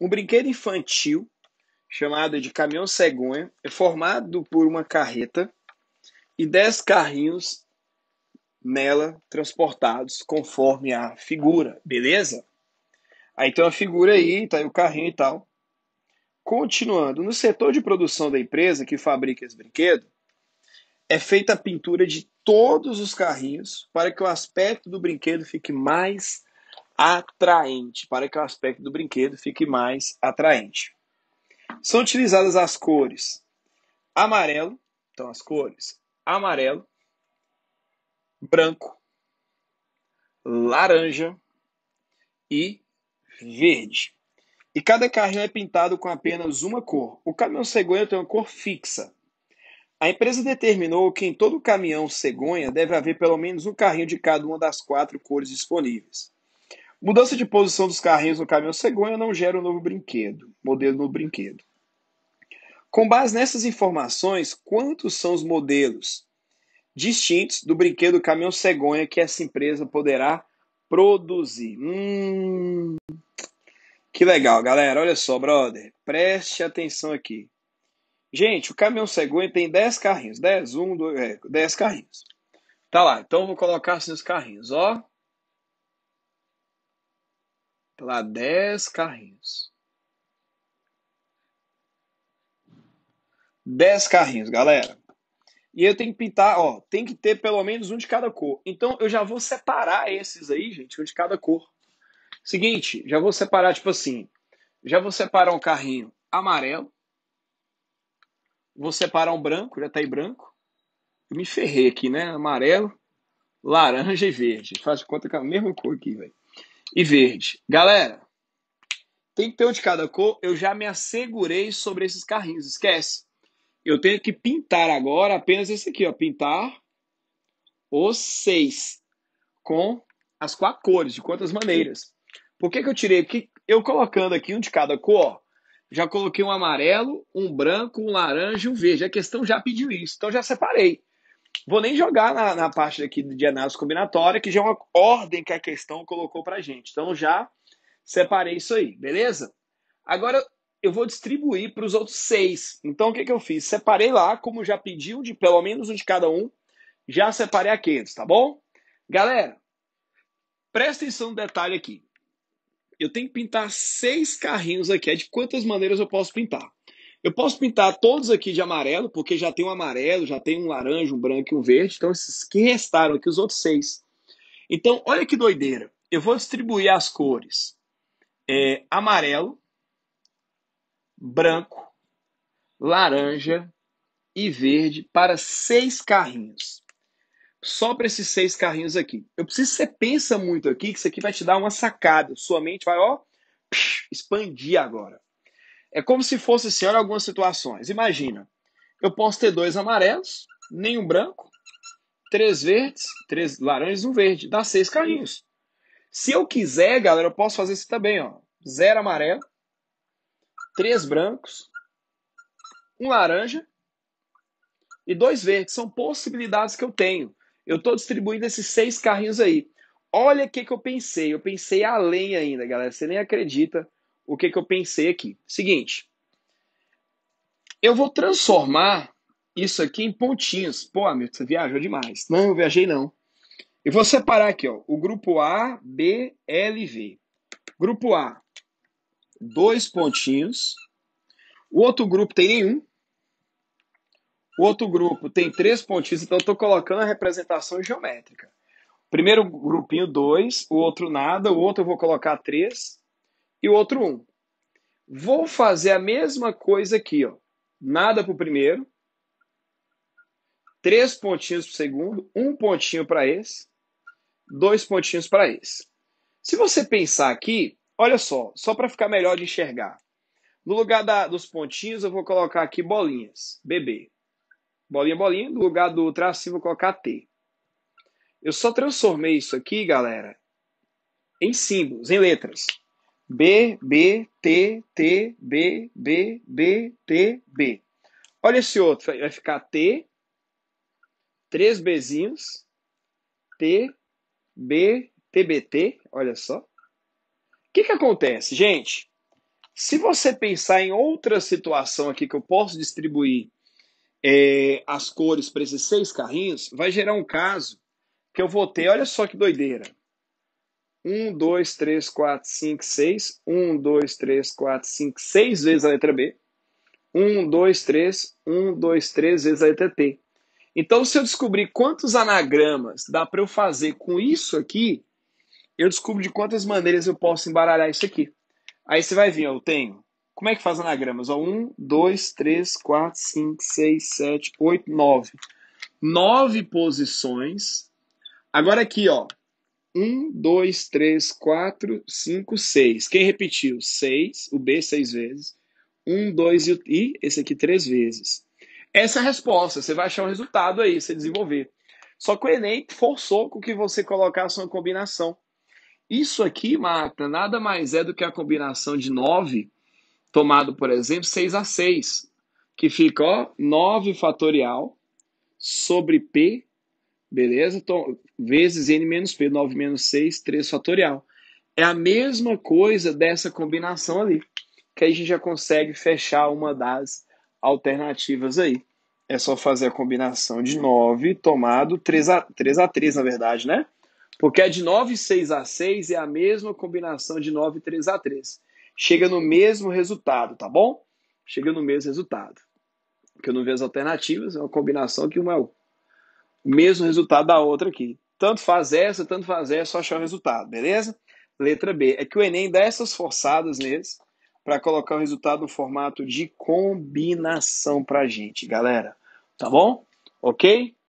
Um brinquedo infantil chamado de caminhão cegonha é formado por uma carreta e dez carrinhos nela transportados conforme a figura, beleza? Aí tem uma figura aí, tá aí o carrinho e tal. Continuando, no setor de produção da empresa que fabrica esse brinquedo, é feita a pintura de todos os carrinhos para que o aspecto do brinquedo fique mais atraente, para que o aspecto do brinquedo fique mais atraente. São utilizadas as cores amarelo, então as cores amarelo, branco, laranja e verde. E cada carrinho é pintado com apenas uma cor. O caminhão cegonha tem uma cor fixa. A empresa determinou que em todo caminhão cegonha deve haver pelo menos um carrinho de cada uma das quatro cores disponíveis. Mudança de posição dos carrinhos no caminhão cegonha não gera um novo brinquedo, modelo no brinquedo. Com base nessas informações, quantos são os modelos distintos do brinquedo caminhão cegonha que essa empresa poderá produzir? Hum, que legal, galera. Olha só, brother. Preste atenção aqui. Gente, o caminhão cegonha tem 10 carrinhos. 10, 1, 2, é, 10 carrinhos. Tá lá, então vou colocar assim os carrinhos, ó lá 10 carrinhos. 10 carrinhos, galera. E eu tenho que pintar, ó, tem que ter pelo menos um de cada cor. Então eu já vou separar esses aí, gente, um de cada cor. Seguinte, já vou separar, tipo assim, já vou separar um carrinho amarelo, vou separar um branco, já tá aí branco. Eu me ferrei aqui, né? Amarelo, laranja e verde. Faz conta que é a mesma cor aqui, velho e verde. Galera, tem que ter um de cada cor. Eu já me assegurei sobre esses carrinhos, esquece. Eu tenho que pintar agora apenas esse aqui, ó. Pintar os seis com as quatro cores, de quantas maneiras. Por que, que eu tirei? Porque eu colocando aqui um de cada cor, ó, já coloquei um amarelo, um branco, um laranja e um verde. A questão já pediu isso, então já separei. Vou nem jogar na, na parte aqui de análise combinatória, que já é uma ordem que a questão colocou para gente. Então já separei isso aí, beleza? Agora eu vou distribuir para os outros seis. Então o que, que eu fiz? Separei lá, como já pediu, de pelo menos um de cada um. Já separei aqueles, tá bom? Galera, presta atenção no detalhe aqui. Eu tenho que pintar seis carrinhos aqui. É de quantas maneiras eu posso pintar? Eu posso pintar todos aqui de amarelo, porque já tem um amarelo, já tem um laranja, um branco e um verde. Então, esses que restaram aqui, os outros seis. Então, olha que doideira. Eu vou distribuir as cores é, amarelo, branco, laranja e verde para seis carrinhos. Só para esses seis carrinhos aqui. Eu preciso que você pensa muito aqui, que isso aqui vai te dar uma sacada. Sua mente vai, ó, expandir agora. É como se fosse assim, olha algumas situações. Imagina, eu posso ter dois amarelos, nenhum branco, três verdes, três laranjas e um verde. Dá seis carrinhos. Se eu quiser, galera, eu posso fazer isso também, ó. Zero amarelo, três brancos, um laranja e dois verdes. São possibilidades que eu tenho. Eu estou distribuindo esses seis carrinhos aí. Olha o que, que eu pensei. Eu pensei além ainda, galera. Você nem acredita o que, que eu pensei aqui? Seguinte, eu vou transformar isso aqui em pontinhos. Pô, Hamilton, você viajou demais. Não, eu viajei não. Eu vou separar aqui, ó, o grupo A, B, L, V. Grupo A, dois pontinhos. O outro grupo tem nenhum. O outro grupo tem três pontinhos, então eu estou colocando a representação geométrica. Primeiro grupinho, dois. O outro nada. O outro eu vou colocar três e o outro 1. Vou fazer a mesma coisa aqui, ó. Nada para o primeiro, três pontinhos para o segundo, um pontinho para esse, dois pontinhos para esse. Se você pensar aqui, olha só, só para ficar melhor de enxergar. No lugar da, dos pontinhos, eu vou colocar aqui bolinhas, BB. Bolinha, bolinha. No lugar do tracinho, é vou colocar T. Eu só transformei isso aqui, galera, em símbolos, em letras. B, B, T, T, B, B, B, T, B. Olha esse outro, vai ficar T, três Bzinhos, T, B, T B T. olha só. O que, que acontece, gente? Se você pensar em outra situação aqui que eu posso distribuir é, as cores para esses seis carrinhos, vai gerar um caso que eu vou ter, olha só que doideira. 1, 2, 3, 4, 5, 6. 1, 2, 3, 4, 5, 6 vezes a letra B. 1, 2, 3, 1, 2, 3 vezes a letra T. Então, se eu descobrir quantos anagramas dá para eu fazer com isso aqui, eu descubro de quantas maneiras eu posso embaralhar isso aqui. Aí você vai vir, ó, eu tenho. Como é que faz anagramas? Ó, 1, 2, 3, 4, 5, 6, 7, 8, 9. 9 posições. Agora aqui, ó, 1, 2, 3, 4, 5, 6. Quem repetiu? 6, o B 6 vezes. 1, 2 e, esse aqui 3 vezes. Essa é a resposta. Você vai achar um resultado aí, você desenvolver. Só que o Enem forçou com que você colocasse uma combinação. Isso aqui, Marta, nada mais é do que a combinação de 9, tomado, por exemplo, 6 a 6, que fica ó, 9 fatorial sobre P, beleza? Então, vezes n menos p, 9 menos 6, 3 fatorial. É a mesma coisa dessa combinação ali, que aí a gente já consegue fechar uma das alternativas aí. É só fazer a combinação de 9 tomado 3 a 3, a 3 na verdade, né? Porque a de 9, 6 a 6 é a mesma combinação de 9, 3 a 3. Chega no mesmo resultado, tá bom? Chega no mesmo resultado. Porque eu não vejo as alternativas, é uma combinação que uma é o mesmo resultado da outra aqui. Tanto faz essa, tanto faz essa, só achar o resultado, beleza? Letra B é que o Enem dá essas forçadas neles para colocar o resultado no formato de combinação para gente, galera. Tá bom? Ok?